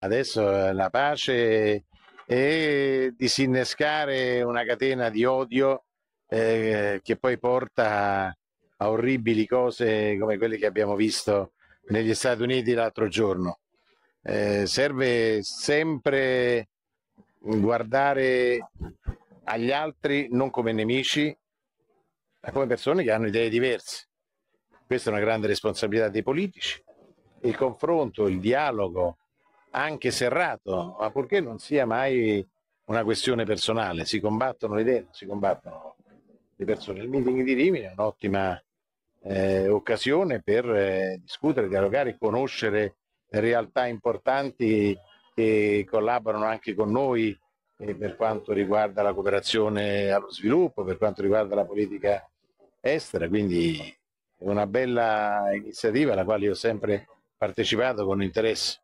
Adesso eh, la pace e disinnescare una catena di odio eh, che poi porta a orribili cose come quelle che abbiamo visto negli Stati Uniti l'altro giorno. Eh, serve sempre guardare agli altri non come nemici, ma come persone che hanno idee diverse. Questa è una grande responsabilità dei politici. Il confronto, il dialogo, anche serrato, ma purché non sia mai una questione personale, si combattono le idee, si combattono le persone. Il meeting di Rimini è un'ottima eh, occasione per eh, discutere, dialogare, conoscere realtà importanti che collaborano anche con noi eh, per quanto riguarda la cooperazione allo sviluppo, per quanto riguarda la politica estera, quindi è una bella iniziativa alla quale ho sempre partecipato con interesse.